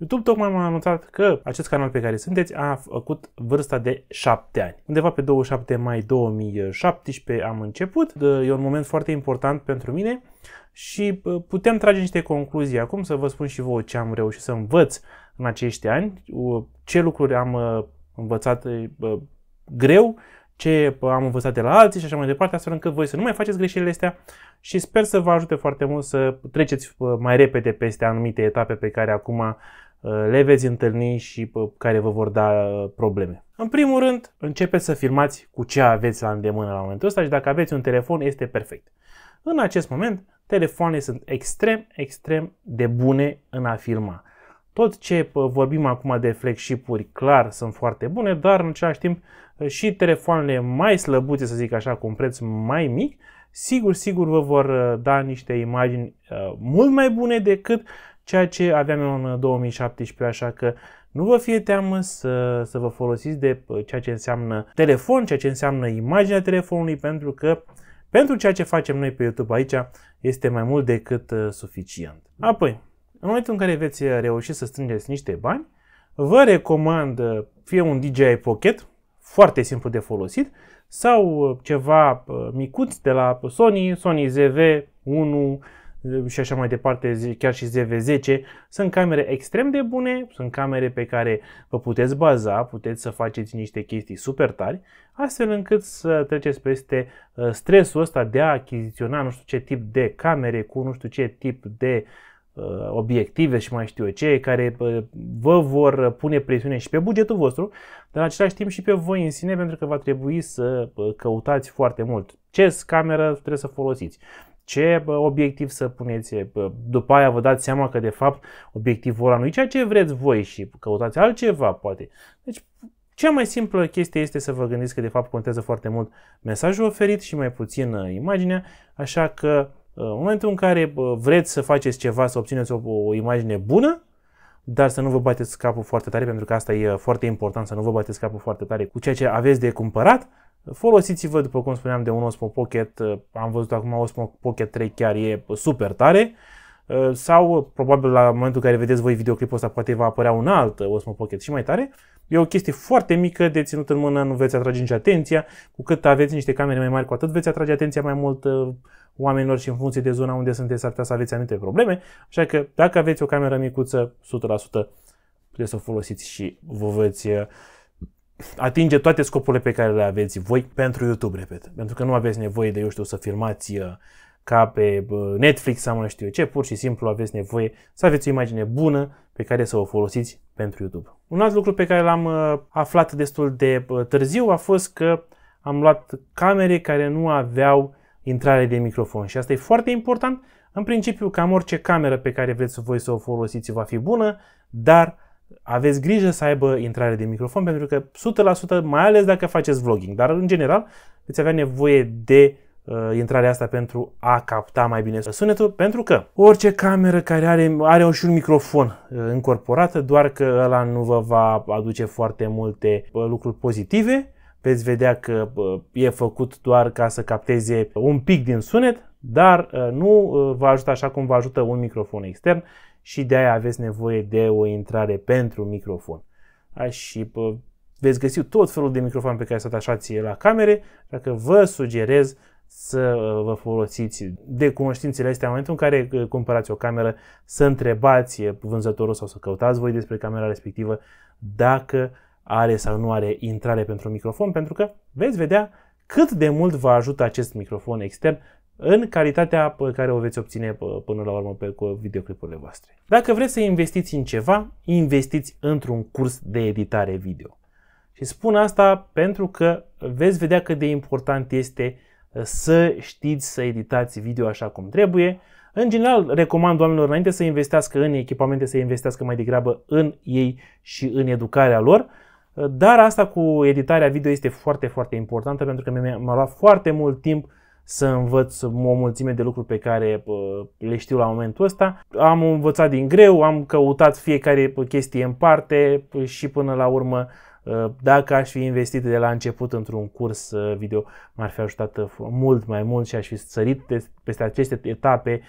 YouTube tocmai m-a anunțat că acest canal pe care sunteți a făcut vârsta de 7 ani. Undeva pe 27 mai 2017 am început. E un moment foarte important pentru mine și putem trage niște concluzii acum să vă spun și vouă ce am reușit să învăț în acești ani, ce lucruri am uh, învățat greu, ce am învățat de la alții și așa mai departe, astfel încât voi să nu mai faceți greșelile astea și sper să vă ajute foarte mult să treceți mai repede peste anumite etape pe care acum Uh, le veți întâlni și care vă vor da uh, probleme. În primul rând, începeți să filmați cu ce aveți la îndemână la momentul ăsta și dacă aveți un telefon, este perfect. În acest moment, telefoanele sunt extrem, extrem de bune în a filma. Tot ce uh, vorbim acum de flagship-uri, clar, sunt foarte bune, dar în același timp și telefoanele mai slăbuțe, să zic așa, cu un preț mai mic, sigur, sigur vă vor uh, da niște imagini uh, mult mai bune decât ceea ce aveam eu în 2017, uh, așa că nu vă fie teamă să, să vă folosiți de ceea ce înseamnă telefon, ceea ce înseamnă imaginea telefonului, pentru că pentru ceea ce facem noi pe YouTube aici este mai mult decât suficient. Apoi, în momentul în care veți reuși să strângeți niște bani, vă recomand fie un DJI Pocket, foarte simplu de folosit, sau uh, ceva uh, micuț de la Sony, Sony ZV1 uh, și așa mai departe, chiar și ZV10, sunt camere extrem de bune, sunt camere pe care vă puteți baza, puteți să faceți niște chestii super tari, astfel încât să treceți peste stresul ăsta de a achiziționa nu știu ce tip de camere cu nu știu ce tip de uh, Uh, obiective și mai știu eu ce, care vă vor pune presiune și pe bugetul vostru, dar în același timp și pe voi în sine, pentru că va trebui să căutați foarte mult ce cameră trebuie să folosiți, ce obiectiv să puneți, după aia vă dați seama că de fapt obiectivul ăla nu e ceea ce vreți voi și căutați altceva poate. Deci cea mai simplă chestie este să vă gândiți că de fapt contează foarte mult mesajul oferit și mai puțin uh, imaginea, așa că în momentul în care vreți să faceți ceva, să obțineți o, o imagine bună, dar să nu vă bateți capul foarte tare, pentru că asta e foarte important, să nu vă bateți capul foarte tare cu ceea ce aveți de cumpărat, Folosiți-vă, după cum spuneam, de un Osmo Pocket, am văzut acum Osmo Pocket 3 chiar e super tare, Ă, sau probabil la momentul în care vedeți voi videoclipul ăsta poate va apărea un alt Osmo Pocket și mai tare. E o chestie foarte mică de ținut în mână, nu veți atrage nici atenția. Cu cât aveți niște camere mai mari, cu atât veți atrage atenția mai mult ă, oamenilor și în funcție de zona unde sunteți ar putea să aveți anumite probleme. Așa că dacă aveți o cameră micuță, 100% puteți să o folosiți și vă veți ă, atinge toate scopurile pe care le aveți voi pentru YouTube, repet. Pentru că nu aveți nevoie de, eu știu, să filmați ca pe Netflix sau nu știu eu ce, pur și simplu aveți nevoie să aveți o imagine bună pe care să o folosiți pentru YouTube. Un alt lucru pe care l-am uh, aflat destul de târziu a fost că am luat camere care nu aveau intrare de microfon și asta e foarte important. În principiu, cam orice cameră pe care vreți voi să o folosiți va fi bună, dar aveți grijă să aibă intrare de microfon pentru că 100%, mai ales dacă faceți vlogging, dar în general veți avea nevoie de Uh, intrarea asta pentru a capta mai bine sunetul, pentru că orice cameră care are, are și un microfon uh, încorporat, doar că ăla nu vă va aduce foarte multe uh, lucruri pozitive, veți vedea că e făcut doar ca să capteze un pic din sunet, dar nu vă ajută așa cum vă ajută un microfon extern și de aia aveți nevoie de o intrare pentru microfon. Și veți găsi tot felul de microfon pe care să atașați la camere, dacă vă sugerez să uh, vă folosiți de cunoștințele astea în momentul în care uh, cumpărați o cameră, să întrebați uh, vânzătorul sau să căutați voi despre camera respectivă dacă are sau nu are intrare pentru microfon, pentru că veți vedea cât de mult vă ajută acest microfon extern în calitatea pe care o veți obține până la urmă pe, videoclipurile voastre. Dacă vreți să investiți în ceva, investiți într-un curs de editare video. Și spun asta pentru că veți vedea cât de important este uh, să știți să editați video așa cum trebuie. În general, recomand oamenilor înainte să investească în echipamente, să investească mai degrabă în ei și în educarea lor. Dar asta cu editarea video este foarte, foarte importantă pentru că mi-a luat foarte mult timp să învăț o mulțime de lucruri pe care le știu la momentul ăsta. Am învățat din greu, am căutat fiecare chestie în parte și până la urmă Uh, dacă aș fi investit de la început într-un curs uh, video, m-ar fi ajutat uh, mult mai mult și aș fi sărit peste aceste etape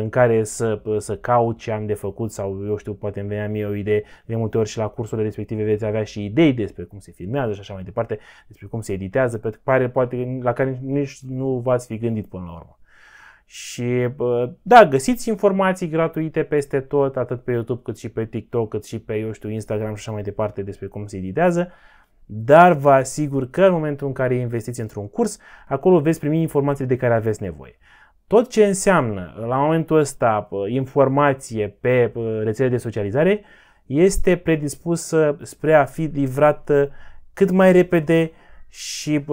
în care să, să caut ce am de făcut sau eu știu, poate îmi venea mie o idee, de multe ori și la cursurile respective veți avea și idei despre cum se filmează și așa mai departe, despre cum se editează, că pare poate la care nici nu v-ați fi gândit până la urmă. Și da, găsiți informații gratuite peste tot, atât pe YouTube cât și pe TikTok, cât și pe, eu știu, Instagram și așa mai departe despre cum se editează. Dar vă asigur că în momentul în care investiți într-un curs, acolo veți primi informații de care aveți nevoie. Tot ce înseamnă la momentul ăsta informație pe rețele de socializare este predispusă spre a fi livrată cât mai repede, și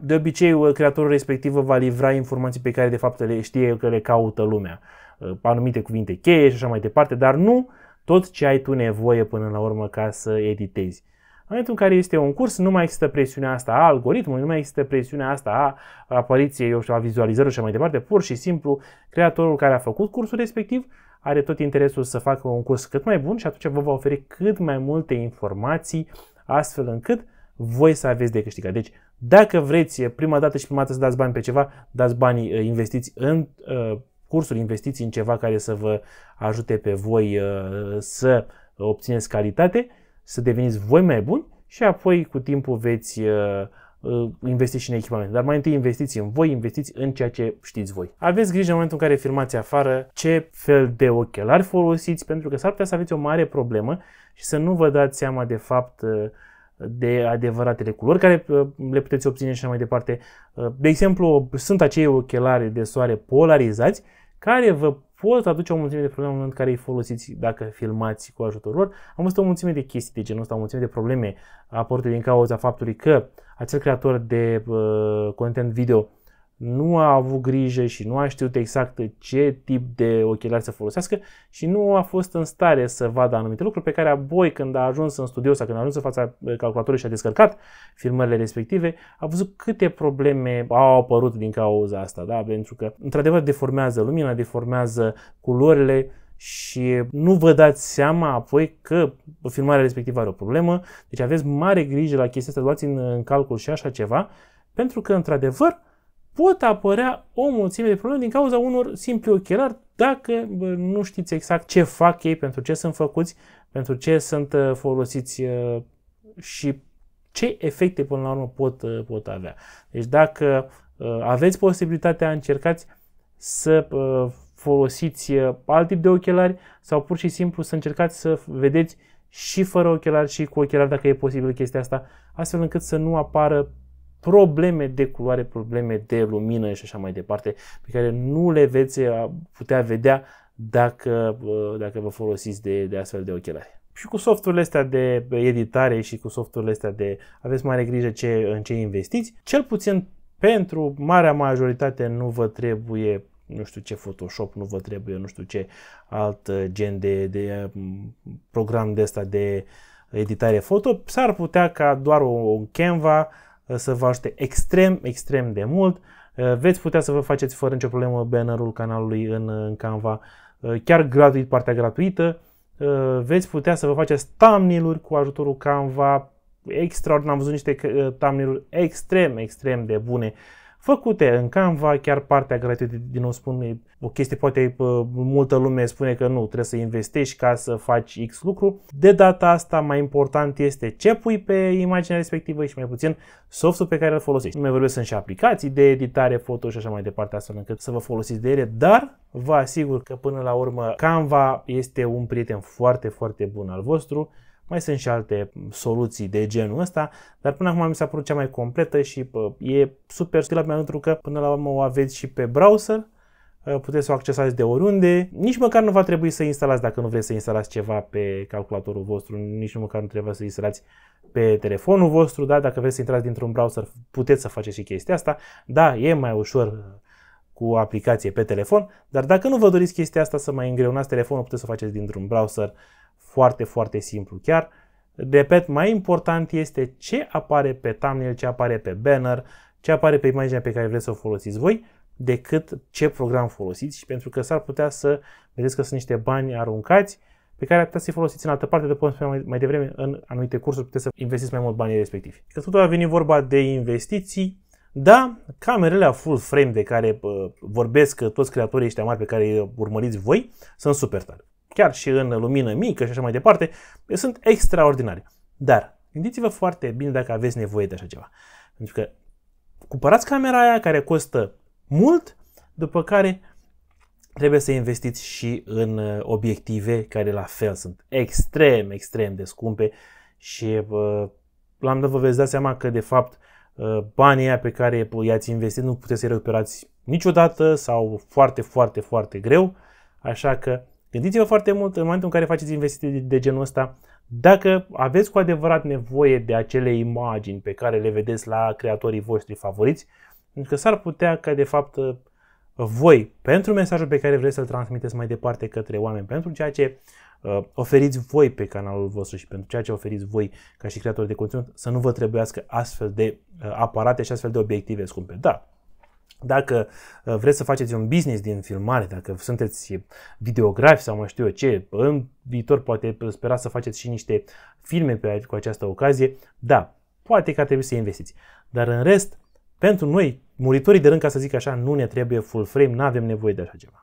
de obicei ă, creatorul respectiv va livra informații pe care de fapt le știe că le caută lumea, ă, anumite cuvinte cheie și așa mai departe, dar nu tot ce ai tu nevoie până la urmă ca să editezi. În momentul în care este un curs, nu mai există presiunea asta a algoritmului, nu mai există presiunea asta a apariției, eu știu, a vizualizării, și mai departe. Pur și simplu, creatorul care a făcut cursul respectiv are tot interesul să facă un curs cât mai bun și atunci vă va oferi cât mai multe informații astfel încât uh, voi să aveți de câștigat. Deci, dacă vreți prima dată și prima dată să dați bani pe ceva, dați banii uh, investiți în uh, cursuri, investiți în ceva care să vă ajute pe voi uh, să obțineți calitate, să deveniți voi mai buni și apoi cu timpul veți uh, uh investiți și în echipament. Dar mai întâi investiți în voi, investiți în ceea ce știți voi. Aveți grijă în momentul în care firmați afară ce fel de ochelari folosiți, pentru că s-ar putea să aveți o mare problemă și să nu vă dați seama de fapt uh, de adevăratele culori, care uh, le puteți obține și așa mai departe. Uh, de exemplu, sunt acei ochelari de soare polarizați care vă pot aduce o mulțime de probleme în momentul în care îi folosiți dacă filmați cu ajutorul lor. Am văzut o mulțime de chestii de genul ăsta, o mulțime de probleme aportate din cauza faptului că acel creator de uh, content video nu a avut grijă și nu a știut exact ce tip de ochelari să folosească și nu a fost în stare să vadă anumite lucruri pe care apoi când a ajuns în studio sau când a ajuns în fața eh, calculatorului și a descărcat filmările respective, a văzut câte probleme au apărut din cauza asta, da? pentru că într-adevăr deformează lumina, deformează culorile, și nu vă dați seama apoi că filmarea respectivă are o problemă, deci aveți mare grijă la chestia asta, luați în, în calcul și așa ceva, pentru că într-adevăr pot apărea o mulțime de probleme din cauza unor simpli ochelari dacă nu știți exact ce fac ei, pentru ce sunt făcuți, pentru ce sunt uh, folosiți uh, și ce efecte până la urmă pot, uh, pot avea. Deci dacă aveți posibilitatea, încercați să folosiți alt tip de ochelari sau pur și simplu să încercați să vedeți și fără ochelari și cu ochelari dacă e posibil chestia asta, astfel încât să nu apară probleme de culoare, probleme de lumină și așa mai departe, pe care nu le veți uh, putea vedea dacă, uh, dacă vă folosiți de, de astfel de ochelari. Și cu softurile astea de editare și cu softurile astea de aveți mare grijă ce, în ce investiți, cel puțin pentru marea majoritate nu vă trebuie nu știu ce Photoshop, nu vă trebuie nu știu ce alt uh, gen de, de um, program de asta de editare foto, s-ar putea ca doar o Canva Uh, să vă ajute extrem, extrem de mult. Uh, veți putea să vă faceți fără nicio problemă bannerul canalului în, uh, în Canva, chiar gratuit, partea gratuită. Veți putea să vă faceți thumbnail cu ajutorul Canva. Extraordinar, am văzut niște thumbnail extrem, extrem de bune făcute în Canva, chiar partea gratuită, din nou spun, e o chestie, poate multă lume spune că nu, trebuie să investești ca să faci X lucru. De data asta, mai important este ce pui pe imaginea respectivă și mai puțin softul pe care îl folosești. Nu mai vorbesc, sunt și aplicații de editare, foto și așa mai departe, astfel încât să vă folosiți de ele, dar vă asigur că până la urmă Canva este un prieten foarte, foarte bun al vostru mai sunt și alte soluții de genul ăsta, dar până acum mi s-a părut cea mai completă și pă, e super stilă pentru că până la urmă o aveți și pe browser, ă, puteți să o accesați de oriunde, nici măcar nu va trebui să instalați dacă nu vreți să instalați ceva pe calculatorul vostru, nici nu măcar nu trebuie să instalați pe telefonul vostru, da, dacă vreți să intrați dintr-un browser, puteți să faceți și chestia asta, da, e mai ușor cu aplicație pe telefon, dar dacă nu vă doriți chestia asta să mai îngreunați telefonul, puteți să o faceți dintr-un browser foarte, foarte simplu chiar. Repet, mai important este ce apare pe thumbnail, ce apare pe banner, ce apare pe imaginea pe care vreți să o folosiți voi, decât ce program folosiți și pentru că s-ar putea să vedeți că sunt niște bani aruncați pe care ar putea să-i folosiți în altă parte, de cum spuneam mai, devreme, în anumite cursuri puteți să investiți mai mult banii respectivi. Că tot a venit vorba de investiții, da, camerele a full frame de care uh, vorbesc toți creatorii ăștia mari pe care îi urmăriți voi sunt super tare chiar și în lumină mică și așa mai departe, sunt extraordinare. Dar gândiți-vă foarte bine dacă aveți nevoie de așa ceva. Pentru că cumpărați camera aia care costă mult, după care trebuie să investiți și în uh, obiective care la fel sunt extrem, extrem de scumpe și uh, la un dat vă veți da seama că de fapt uh, banii aia pe care i-ați investit nu puteți să-i recuperați niciodată sau foarte, foarte, foarte greu, așa că Gândiți-vă foarte mult în momentul în care faceți investiții de genul ăsta, dacă aveți cu adevărat nevoie de acele imagini pe care le vedeți la creatorii voștri favoriți, pentru că s-ar putea ca de fapt voi, pentru mesajul pe care vreți să-l transmiteți mai departe către oameni, pentru ceea ce uh, oferiți voi pe canalul vostru și pentru ceea ce oferiți voi ca și creator de conținut, să nu vă trebuiască astfel de uh, aparate și astfel de obiective scumpe. Da, dacă uh, vreți să faceți un business din filmare, dacă sunteți videografi sau mai știu eu ce, în viitor poate sperați să faceți și niște filme pe, cu această ocazie, da, poate că ar trebui să investiți. Dar în rest, pentru noi, muritorii de rând, ca să zic așa, nu ne trebuie full frame, nu avem nevoie de așa ceva.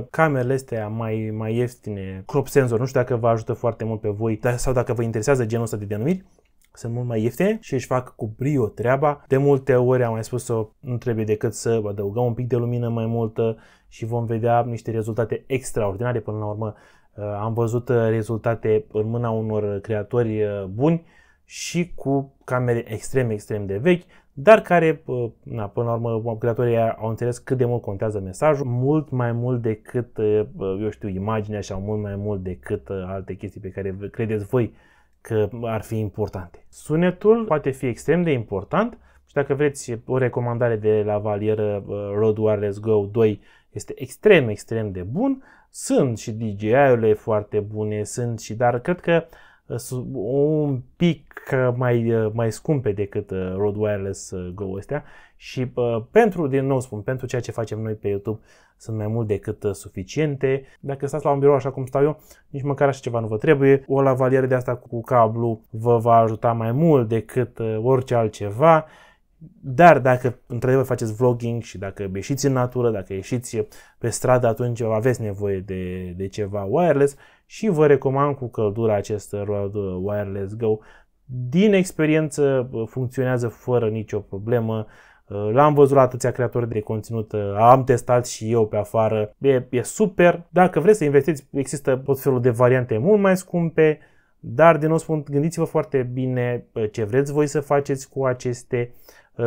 100% camerele astea mai, mai ieftine, crop sensor, nu știu dacă vă ajută foarte mult pe voi sau dacă vă interesează genul ăsta de denumiri, sunt mult mai ieftine și își fac cu brio treaba. De multe ori am mai spus să nu trebuie decât să adăugăm un pic de lumină mai multă și vom vedea niște rezultate extraordinare până la urmă. Uh, am văzut uh, rezultate în mâna unor creatori uh, buni și cu camere extrem, extrem de vechi, dar care, na, până la urmă, creatorii au înțeles cât de mult contează mesajul, mult mai mult decât, eu știu, imaginea și mult mai mult decât alte chestii pe care credeți voi că ar fi importante. Sunetul poate fi extrem de important și dacă vreți o recomandare de la valieră uh, Road Wireless Go 2 este extrem, extrem de bun. Sunt și DJI-urile foarte bune, sunt și, dar cred că uh, un pic mai, uh, mai scumpe decât Road Wireless Go astea și uh, pentru, din nou spun, pentru ceea ce facem noi pe YouTube sunt mai mult decât uh, suficiente. Dacă stați la un birou așa cum stau eu, nici măcar așa ceva nu vă trebuie. O lavaliere de asta cu cablu vă va ajuta mai mult decât uh, orice altceva. Dar dacă într-adevăr faceți vlogging și dacă ieșiți în natură, dacă ieșiți pe stradă, atunci aveți nevoie de, de ceva wireless și vă recomand cu căldura acest ROAD Wireless Go. Din experiență ă, funcționează fără nicio problemă. Uh, l-am văzut la atâția creatori de conținut, uh, am testat și eu pe afară, e, e super. Dacă vreți să investiți, există tot felul de variante mult mai scumpe, dar din nou spun, gândiți-vă foarte bine uh, ce vreți voi să faceți cu aceste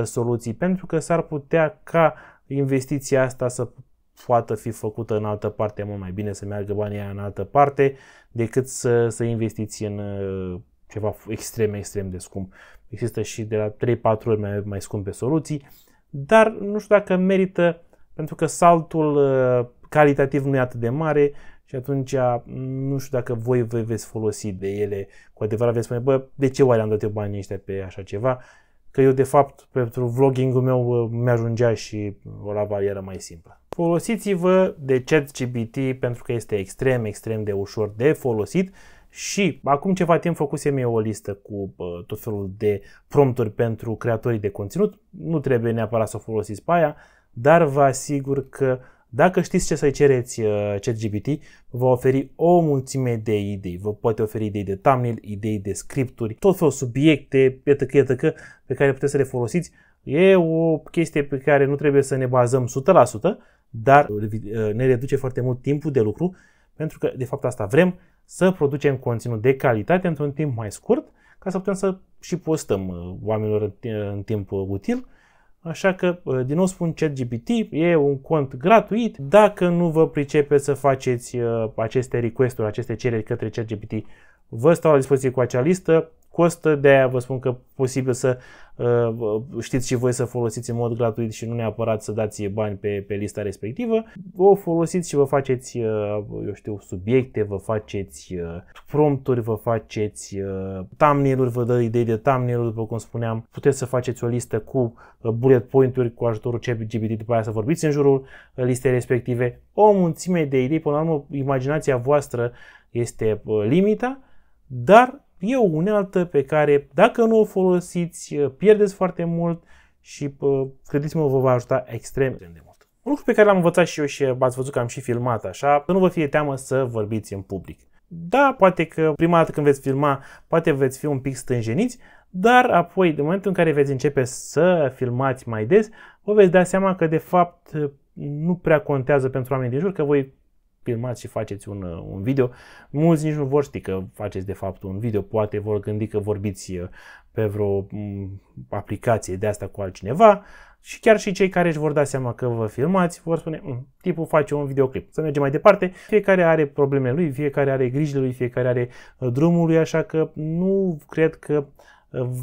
soluții, pentru că s-ar putea ca investiția asta să poată fi făcută în altă parte, mult mai bine să meargă banii în altă parte decât să, să investiți în ceva extrem, extrem de scump există și de la 3-4 ori mai, mai scumpe soluții, dar nu știu dacă merită pentru că saltul uh, calitativ nu e atât de mare și atunci uh, nu știu dacă voi vă veți folosi de ele cu adevărat, veți spune, bă, de ce oare am dat eu banii ăștia pe așa ceva? Că eu, de fapt, pentru vlogging-ul meu uh, mi-ajungea și o lavalieră mai simplă. Folosiți-vă de ChatGPT pentru că este extrem, extrem de ușor de folosit și acum ceva timp făcusem eu o listă cu uh, tot felul de prompturi pentru creatorii de conținut. Nu trebuie neapărat să o folosiți pe aia, dar vă asigur că dacă știți ce să-i cereți uh, ChatGPT, vă oferi o mulțime de idei. Vă poate oferi idei de thumbnail, idei de scripturi, tot felul subiecte, etc., etc., pe care puteți să le folosiți. E o chestie pe care nu trebuie să ne bazăm 100%, dar uh, ne reduce foarte mult timpul de lucru, pentru că de fapt asta vrem, să producem conținut de calitate într-un timp mai scurt, ca să putem să și postăm uh, oamenilor în timp uh, util. Așa că, uh, din nou spun, ChatGPT e un cont gratuit. Dacă nu vă pricepeți să faceți aceste requesturi, aceste cereri către ChatGPT, vă stau la dispoziție cu acea listă. Costă, de aia vă spun că posibil să știți și voi să folosiți în mod gratuit și nu neapărat să dați bani pe, pe lista respectivă, o folosiți și vă faceți, uh, eu știu, subiecte, vă faceți uh, prompturi, vă faceți uh, thumbnail vă dă idei de thumbnail după cum spuneam, puteți să faceți o listă cu bullet point-uri cu ajutorul ChatGPT, după aia să vorbiți în jurul listei respective, o mulțime de idei, până la urmă imaginația voastră este limita, dar E o unealtă pe care, dacă nu o folosiți, uh, pierdeți foarte mult și, uh, credeți-mă, vă va ajuta extrem de mult. Un lucru pe care l-am învățat și eu și uh, ați văzut că am și filmat așa, să nu vă fie teamă să vorbiți în public. Da, poate că prima dată când veți filma, poate veți fi un pic stânjeniți, dar apoi, de momentul în care veți începe să filmați mai des, vă veți da seama că de fapt nu prea contează pentru oamenii din jur, că voi filmați și faceți un, uh, un video. Mulți nici nu vor ști că faceți de fapt un video, poate vor gândi că vorbiți uh, pe vreo mm, aplicație de asta cu altcineva și chiar și cei care își vor da seama că vă filmați vor spune mm, tipul face un videoclip. Să mergem mai departe, fiecare are problemele lui, fiecare are grijile lui, fiecare are uh, drumul lui, așa că nu cred că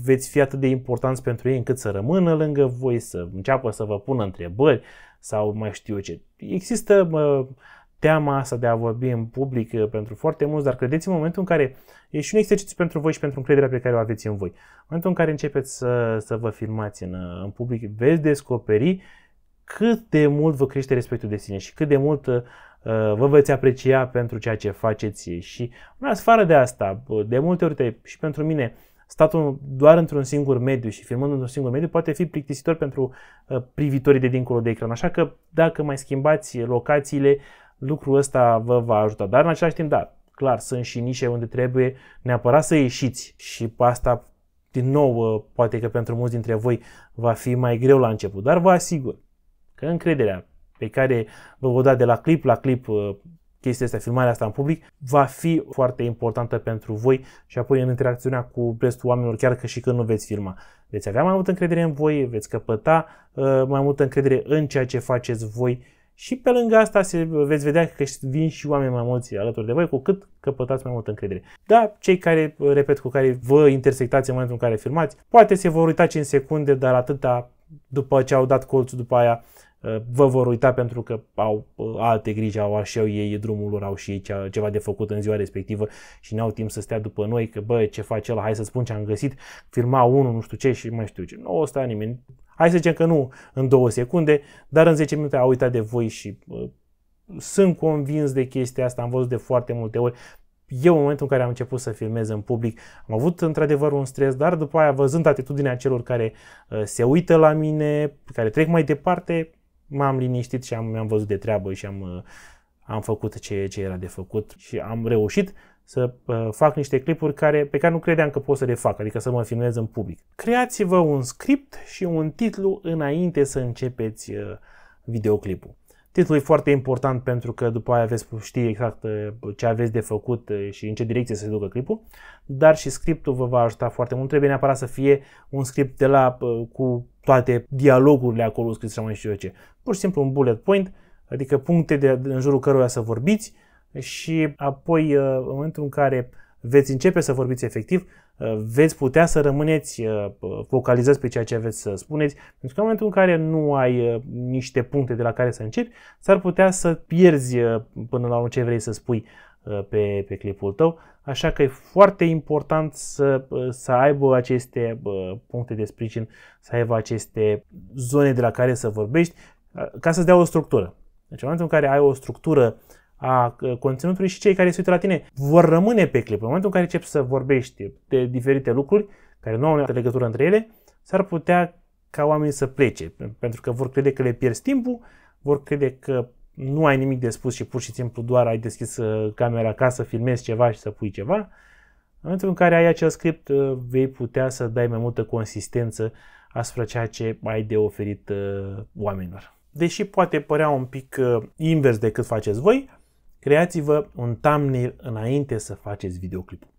veți fi atât de importanți pentru ei încât să rămână lângă voi, să înceapă să vă pună întrebări sau mai știu eu ce. Există uh, teama asta de a vorbi în public uh, pentru foarte mulți, dar credeți în momentul în care e și un exercițiu pentru voi și pentru încrederea pe care o aveți în voi. În momentul în care începeți să, să vă filmați în, uh, în public, veți descoperi cât de mult vă crește respectul de sine și cât de mult uh, vă veți aprecia pentru ceea ce faceți și în afară de asta, de multe ori și pentru mine, statul doar într-un singur mediu și filmând într-un singur mediu poate fi plictisitor pentru uh, privitorii de dincolo de ecran. Așa că dacă mai schimbați locațiile, lucrul ăsta vă va ajuta. Dar în același timp, da, clar, sunt și nișe unde trebuie neapărat să ieșiți și pe asta, din nou, uh, poate că pentru mulți dintre voi va fi mai greu la început, dar vă asigur că încrederea pe care vă o da de la clip la clip uh, chestia asta, filmarea asta în public, va fi foarte importantă pentru voi și apoi în interacțiunea cu restul oamenilor, chiar că și când nu veți filma. Veți avea mai multă încredere în voi, veți căpăta uh, mai multă încredere în ceea ce faceți voi și pe lângă asta se, veți vedea că vin și oameni mai mulți alături de voi, cu cât căpătați mai multă încredere. Da, cei care, repet, cu care vă intersectați în momentul în care filmați, poate se vor uita 5 secunde, dar atâta după ce au dat colțul după aia, uh, vă vor uita pentru că au uh, alte griji, au și ei drumul lor, au și ei ceva de făcut în ziua respectivă și n-au timp să stea după noi că bă, ce face ăla, hai să spun ce am găsit, filma unul, nu știu ce și mai știu ce. Nu o sta nimeni. Hai să zicem că nu în două secunde, dar în 10 minute a uitat de voi și uh, sunt convins de chestia asta, am văzut de foarte multe ori. Eu, în momentul în care am început să filmez în public, am avut într-adevăr un stres, dar după aia, văzând atitudinea celor care uh, se uită la mine, care trec mai departe, m-am liniștit și am, mi-am văzut de treabă și am, uh, am făcut ce, ce era de făcut și am reușit să uh, fac niște clipuri care, pe care nu credeam că pot să le fac, adică să mă filmez în public. Creați-vă un script și un titlu înainte să începeți uh, videoclipul. Titlul e foarte important pentru că după aia veți ști exact uh, ce aveți de făcut și în ce direcție să se ducă clipul, dar și scriptul vă va ajuta foarte mult. Trebuie neapărat să fie un script de la cu toate dialogurile acolo scris sau mai știu eu ce. Pur și simplu un bullet point, adică puncte de, în jurul căruia să vorbiți, și apoi uh, în momentul în care veți începe să vorbiți efectiv, uh, veți putea să rămâneți uh, focalizați pe ceea ce aveți să spuneți, pentru că în momentul în care nu ai niște puncte de la care să începi, s-ar putea să pierzi până la urmă ce vrei să spui pe, pe clipul tău, așa că e foarte important să, să aibă aceste puncte de sprijin, să aibă aceste zone de la care să vorbești, ca să-ți dea o structură. Deci în momentul în care ai o structură uh, a conținutului și cei care se uită la tine vor rămâne pe clip. În momentul în care începi să vorbești de diferite lucruri care nu au legătură între ele, s-ar putea ca oamenii să plece, pentru că vor crede că le pierzi timpul, vor crede că nu ai nimic de spus și pur și simplu doar ai deschis uh, camera ca să filmezi ceva și să pui ceva. În momentul în care ai acel script, uh, vei putea să dai mai multă consistență asupra ceea ce ai de oferit uh, oamenilor. Deși poate părea un pic invers decât faceți voi, creați-vă un thumbnail înainte să faceți videoclipul.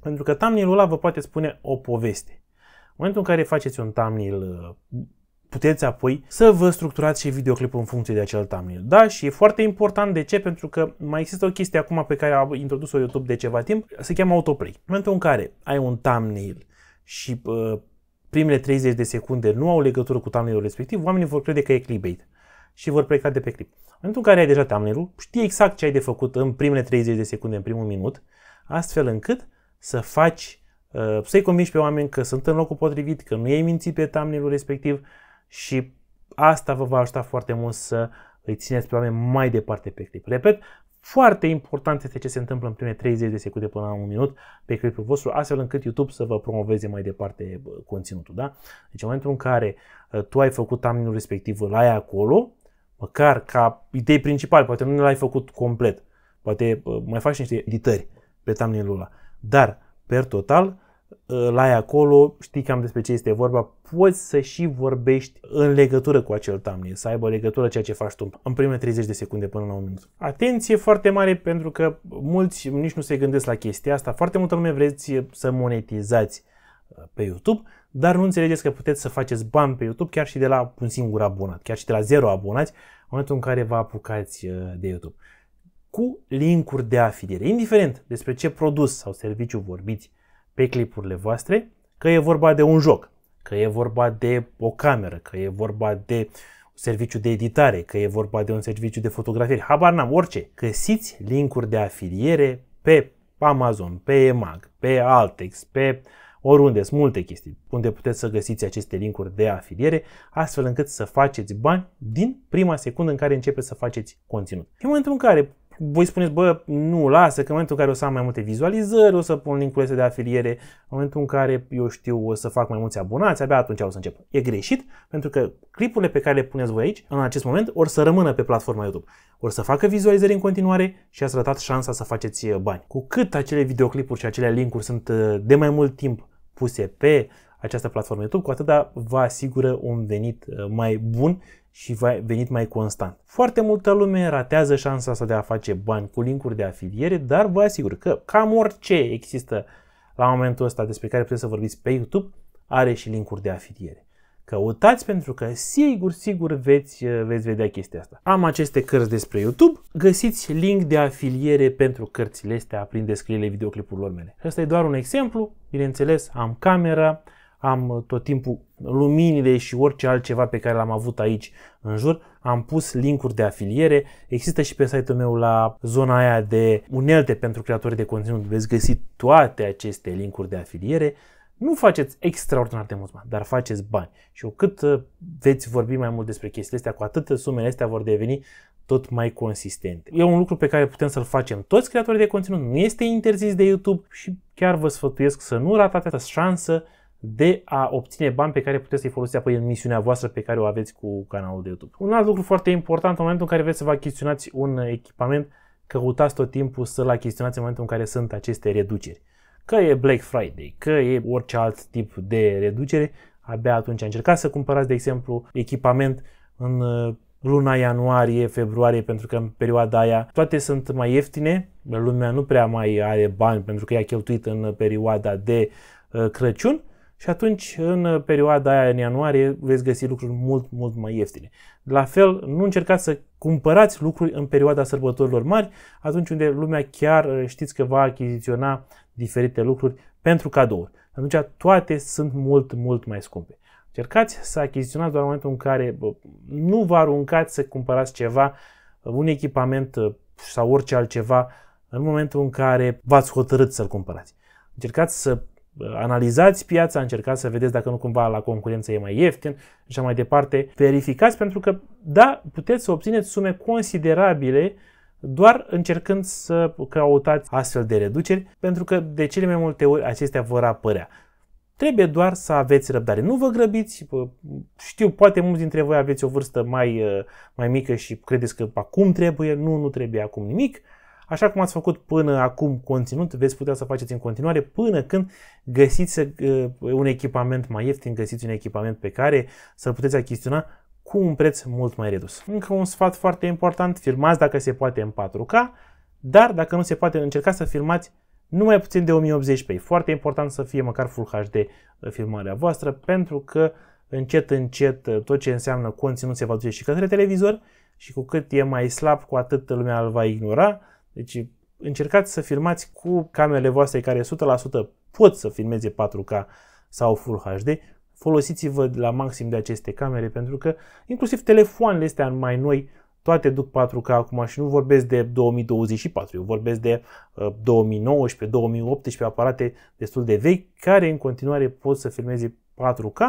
Pentru că thumbnail-ul ăla vă poate spune o poveste. În momentul în care faceți un thumbnail, uh, puteți apoi să vă structurați și videoclipul în funcție de acel thumbnail. Da, și e foarte important. De ce? Pentru că mai există o chestie acum pe care a introdus-o YouTube de ceva timp, se cheamă autoplay. În momentul în care ai un thumbnail și uh, primele 30 de secunde nu au legătură cu thumbnail respectiv, oamenii vor crede că e clickbait și vor pleca de pe clip. În momentul în care ai deja thumbnail știi exact ce ai de făcut în primele 30 de secunde, în primul minut, astfel încât să faci, uh, să-i convingi pe oameni că sunt în locul potrivit, că nu ei minți pe thumbnail respectiv și asta vă va ajuta foarte mult să îi țineți pe oameni mai departe pe clip. Repet, foarte important este ce se întâmplă în primele 30 de secunde până la un minut pe clipul vostru, astfel încât YouTube să vă promoveze mai departe conținutul. Da? Deci în momentul în care uh, tu ai făcut thumbnail respectiv, îl ai acolo, măcar ca idei principale, poate nu l-ai făcut complet, poate mai faci niște editări pe thumbnail ăla, dar per total ă, l-ai acolo, știi cam despre ce este vorba, poți să și vorbești în legătură cu acel thumbnail, să aibă legătură ceea ce faci tu în primele 30 de secunde până la un minut. Atenție foarte mare pentru că mulți nici nu se gândesc la chestia asta, foarte multă lume vreți să monetizați pe YouTube, dar nu înțelegeți că puteți să faceți bani pe YouTube chiar și de la un singur abonat, chiar și de la zero abonați, în momentul în care vă apucați uh, de YouTube. Cu linkuri de afiliere, indiferent despre ce produs sau serviciu vorbiți pe clipurile voastre, că e vorba de un joc, că e vorba de o cameră, că e vorba de un serviciu de editare, că e vorba de un serviciu de fotografie, habar n-am, orice. Găsiți linkuri de afiliere pe Amazon, pe EMAG, pe Altex, pe uh, oriunde sunt multe chestii unde puteți să găsiți aceste linkuri de afiliere, astfel încât să faceți bani din prima secundă în care începeți să faceți conținut. În momentul în care voi spuneți, bă, nu, lasă, că în momentul în care o să am mai multe vizualizări, o să pun linkul de afiliere, în momentul în care, eu știu, o să fac mai mulți abonați, abia atunci o să încep. E greșit, pentru că clipurile pe care le puneți voi aici, în acest moment, or să rămână pe platforma YouTube. Or să facă vizualizări în continuare și ați ratat șansa să faceți uh, bani. Cu cât acele videoclipuri și acele linkuri sunt uh, de mai mult timp puse pe această platformă YouTube, cu atât vă asigură un venit uh, mai bun și va venit mai constant. Foarte multă lume ratează șansa asta de a face bani cu linkuri de afiliere, dar vă asigur că cam orice există la momentul ăsta despre care puteți să vorbiți pe YouTube, are și linkuri de afiliere. Căutați pentru că sigur, sigur veți, veți vedea chestia asta. Am aceste cărți despre YouTube, găsiți link de afiliere pentru cărțile astea prin descrierile videoclipurilor mele. asta e doar un exemplu, bineînțeles am camera, am uh, tot timpul luminile și orice altceva pe care l-am avut aici în jur, am pus linkuri de afiliere, există și pe site-ul meu la zona aia de unelte pentru creatori de conținut, veți găsi toate aceste linkuri de afiliere, nu faceți extraordinar de mult bani, dar faceți bani. Și cu cât uh, veți vorbi mai mult despre chestiile astea, cu atât sumele astea vor deveni tot mai consistente. E un lucru pe care putem să-l facem toți creatorii de conținut, nu este interzis de YouTube și chiar vă sfătuiesc să nu ratați această șansă de a obține bani pe care puteți să-i folosiți apoi în misiunea voastră pe care o aveți cu canalul de YouTube. Un alt lucru foarte important în momentul în care vreți să vă achiziționați un echipament, căutați tot timpul să-l achiziționați în momentul în care sunt aceste reduceri. Că e Black Friday, că e orice alt tip de reducere, abia atunci încercați să cumpărați, de exemplu, echipament în uh, luna ianuarie, februarie, pentru că în perioada aia toate sunt mai ieftine, lumea nu prea mai are bani pentru că e cheltuit în perioada de uh, Crăciun și atunci, în uh, perioada aia, în ianuarie, veți găsi lucruri mult, mult mai ieftine. La fel, nu încercați să cumpărați lucruri în perioada sărbătorilor mari, atunci unde lumea chiar uh, știți că va achiziționa diferite lucruri pentru cadouri. Atunci toate sunt mult, mult mai scumpe. Încercați să achiziționați doar în momentul în care nu vă aruncați să cumpărați ceva, uh, un echipament sau orice altceva, în momentul în care v-ați hotărât să-l cumpărați. Încercați să analizați piața, încercați să vedeți dacă nu cumva la concurență e mai ieftin și așa mai departe. Verificați pentru că, da, puteți să obțineți sume considerabile doar încercând să căutați astfel de reduceri, pentru că de cele mai multe ori acestea vor apărea. Trebuie doar să aveți răbdare. Nu vă grăbiți, știu, poate mulți dintre voi aveți o vârstă mai, uh, mai mică și credeți că acum trebuie, nu, nu trebuie acum nimic, Așa cum ați făcut până acum conținut, veți putea să faceți în continuare până când găsiți uh, un echipament mai ieftin, găsiți un echipament pe care să-l puteți achiziționa cu un preț mult mai redus. Încă un sfat foarte important, filmați dacă se poate în 4K, dar dacă nu se poate, încercați să filmați numai puțin de 1080p. foarte important să fie măcar Full HD uh, filmarea voastră, pentru că încet, încet, uh, tot ce înseamnă conținut se va duce și către televizor și cu cât e mai slab, cu atât lumea îl va ignora deci încercați să filmați cu camerele voastre care 100% pot să filmeze 4K sau Full HD, folosiți-vă la maxim de aceste camere pentru că inclusiv telefoanele astea mai noi toate duc 4K acum și nu vorbesc de 2024, eu vorbesc de 2019, uh, 2018, aparate destul de vechi care în continuare pot să filmeze 4K,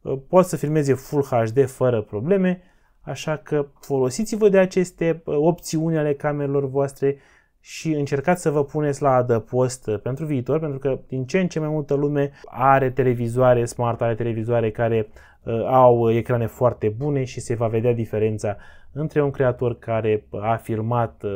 uh, pot să filmeze Full HD fără probleme, Așa că folosiți-vă de aceste opțiuni ale camerelor voastre și încercați să vă puneți la adăpost uh, pentru viitor, pentru că din ce în ce mai multă lume are televizoare smart, are televizoare care uh, au ecrane foarte bune și se va vedea diferența între un creator care a filmat uh,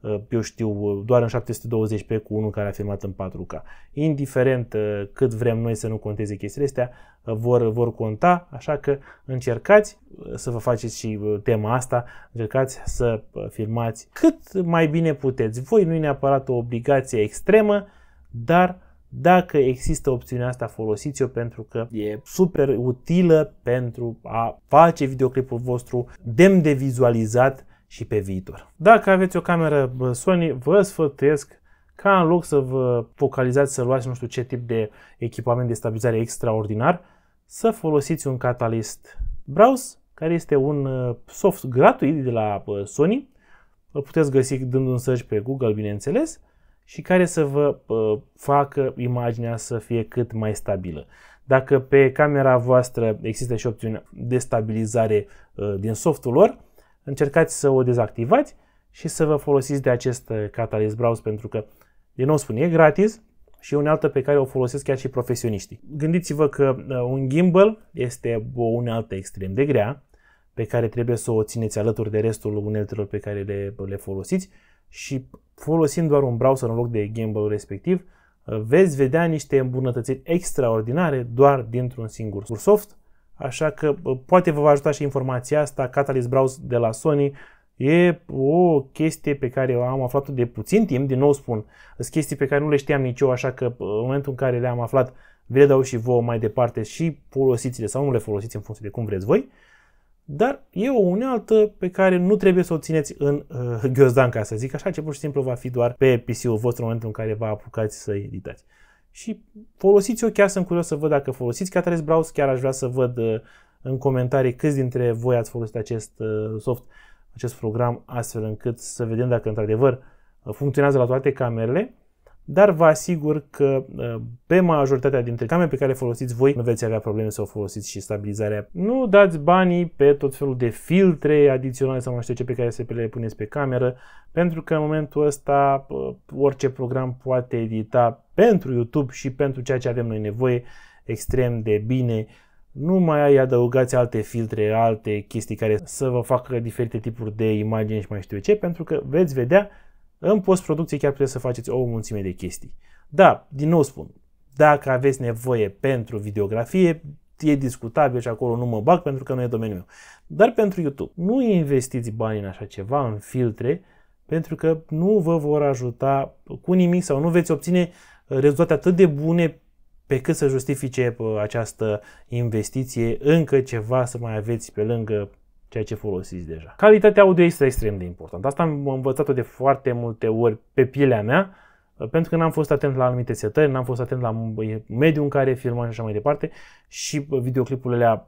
Uh, eu știu, uh, doar în 720p cu unul care a filmat în 4K. Indiferent uh, cât vrem noi să nu conteze chestiile astea, vor, vor conta, așa că încercați să vă faceți și tema asta, încercați să filmați cât mai bine puteți. Voi nu e neapărat o obligație extremă, dar dacă există opțiunea asta, folosiți-o pentru că e super utilă pentru a face videoclipul vostru demn de vizualizat și pe viitor. Dacă aveți o cameră Sony, vă sfătuiesc ca în loc să vă focalizați să luați nu știu ce tip de echipament de stabilizare extraordinar, să folosiți un catalist Browse, care este un uh, soft gratuit de la Sony. Îl puteți găsi dând un search pe Google, bineînțeles, și care să vă facă imaginea să fie cât mai stabilă. Dacă pe camera voastră există și opțiunea de stabilizare uh, din softul lor, încercați să o dezactivați și să vă folosiți de acest uh, Catalyst Browse pentru că, din nou spun, e gratis și e unealtă pe care o folosesc chiar și profesioniștii. Gândiți-vă că uh, un gimbal este o unealtă extrem de grea pe care trebuie să o țineți alături de restul uneltelor pe care le, le folosiți și folosind doar un browser în loc de gimbal respectiv, uh, veți vedea niște îmbunătățiri extraordinare doar dintr-un singur soft Așa că poate vă va ajuta și informația asta, Catalyst Browse de la Sony. E o chestie pe care am aflat-o de puțin timp, din nou spun, sunt chestii pe care nu le știam nici eu, așa că în momentul în care le-am aflat, vi le dau și vouă mai departe și folosiți-le sau nu le folosiți în funcție de cum vreți voi. Dar e o unealtă pe care nu trebuie să o țineți în uh, ghiozdan, ca să zic așa, ce pur și simplu va fi doar pe PC-ul vostru în momentul în care vă apucați să editați și folosiți-o, chiar sunt curios să văd dacă folosiți Catalyst Browse, chiar aș vrea să văd uh, în comentarii câți dintre voi ați folosit acest uh, soft, acest program, astfel încât să vedem dacă într-adevăr uh, funcționează la toate camerele dar vă asigur că ă, pe majoritatea dintre camere pe care le folosiți voi nu veți avea probleme să o folosiți și stabilizarea. Nu dați banii pe tot felul de filtre adiționale sau mai știu ce pe care să le puneți pe cameră, pentru că în momentul ăsta ă, orice program poate edita pentru YouTube și pentru ceea ce avem noi nevoie extrem de bine nu mai ai adăugați alte filtre, alte chestii care să vă facă diferite tipuri de imagini și mai știu ce, pentru că veți vedea în postproducție chiar puteți să faceți o mulțime de chestii. Da, din nou spun, dacă aveți nevoie pentru videografie, e discutabil și acolo nu mă bag pentru că nu e domeniul meu. Dar pentru YouTube, nu investiți bani în așa ceva, în filtre, pentru că nu vă vor ajuta cu nimic sau nu veți obține uh, rezultate atât de bune pe cât să justifice uh, această investiție încă ceva să mai aveți pe lângă ceea ce folosiți deja. Calitatea audio este extrem de importantă. Asta am învățat-o de foarte multe ori pe pielea mea, uh, pentru că n-am fost atent la anumite setări, n-am fost atent la mediul în care filmam și așa mai departe și uh, videoclipurile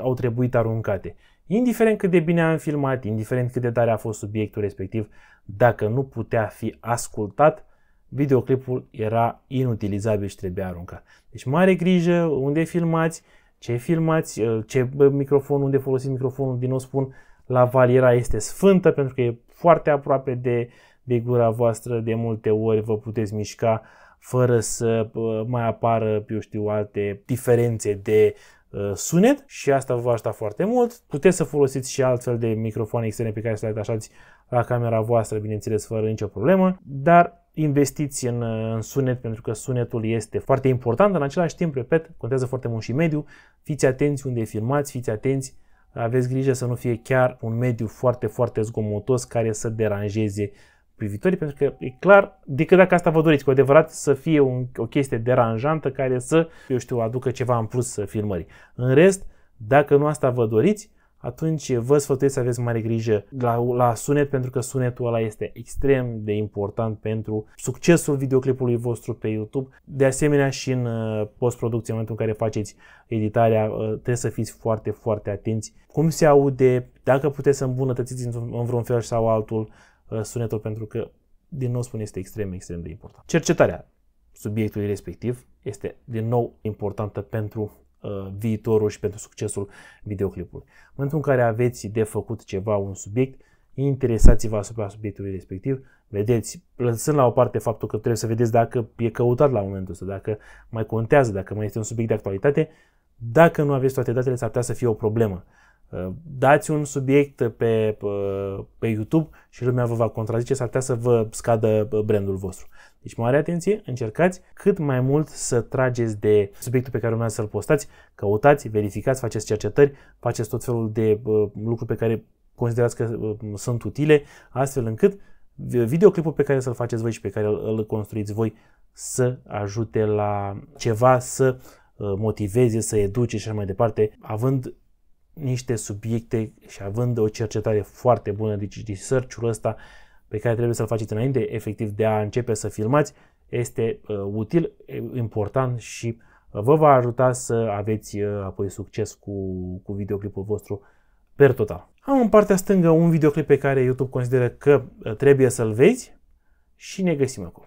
au trebuit aruncate. Indiferent cât de bine am filmat, indiferent cât de tare a fost subiectul respectiv, dacă nu putea fi ascultat, videoclipul era inutilizabil și trebuia aruncat. Deci mare grijă unde filmați, ce filmați, uh, ce microfon, unde folosiți microfonul, din nou spun, la valiera este sfântă pentru că e foarte aproape de, de gura voastră, de multe ori vă puteți mișca fără să mai apară, eu știu, alte diferențe de uh, sunet și asta vă ajuta foarte mult. Puteți să folosiți și altfel de microfoane externe pe care să le atașați la camera voastră, bineînțeles, fără nicio problemă, dar investiți în, în sunet, pentru că sunetul este foarte important, în același timp, repet, contează foarte mult și mediu. Fiți atenți unde filmați, fiți atenți, aveți grijă să nu fie chiar un mediu foarte, foarte zgomotos care să deranjeze privitorii, pentru că e clar, decât dacă asta vă doriți, cu adevărat să fie un, o chestie deranjantă care să, eu știu, aducă ceva în plus filmării. În rest, dacă nu asta vă doriți, atunci vă sfătuiesc să aveți mare grijă la, la sunet pentru că sunetul ăla este extrem de important pentru succesul videoclipului vostru pe YouTube. De asemenea și în uh, postproducție, în momentul în care faceți editarea, uh, trebuie să fiți foarte, foarte atenți. Cum se aude, dacă puteți să îmbunătățiți în vreun fel sau altul uh, sunetul pentru că, din nou spun, este extrem, extrem de important. Cercetarea subiectului respectiv este din nou importantă pentru Uh, viitorul și pentru succesul videoclipului. În momentul în care aveți de făcut ceva, un subiect, interesați-vă asupra subiectului respectiv, vedeți, lăsând la o parte faptul că trebuie să vedeți dacă e căutat la momentul ăsta, dacă mai contează, dacă mai este un subiect de actualitate, dacă nu aveți toate datele, s-ar putea să fie o problemă. Uh, dați un subiect pe, uh, pe YouTube și lumea vă va contrazice, s-ar putea să vă scadă uh, brandul vostru. Deci mare atenție, încercați cât mai mult să trageți de subiectul pe care urmează să-l postați, căutați, verificați, faceți cercetări, faceți tot felul de lucruri pe care considerați că sunt utile, astfel încât videoclipul pe care să-l faceți voi și pe care îl construiți voi să ajute la ceva, să motiveze, să educe și așa mai departe, având niște subiecte și având o cercetare foarte bună, deci research-ul ăsta pe care trebuie să-l faceți înainte, efectiv, de a începe să filmați, este uh, util, important și uh, vă va ajuta să aveți uh, apoi succes cu, cu videoclipul vostru per total. Am în partea stângă un videoclip pe care YouTube consideră că uh, trebuie să-l vezi și ne găsim acolo.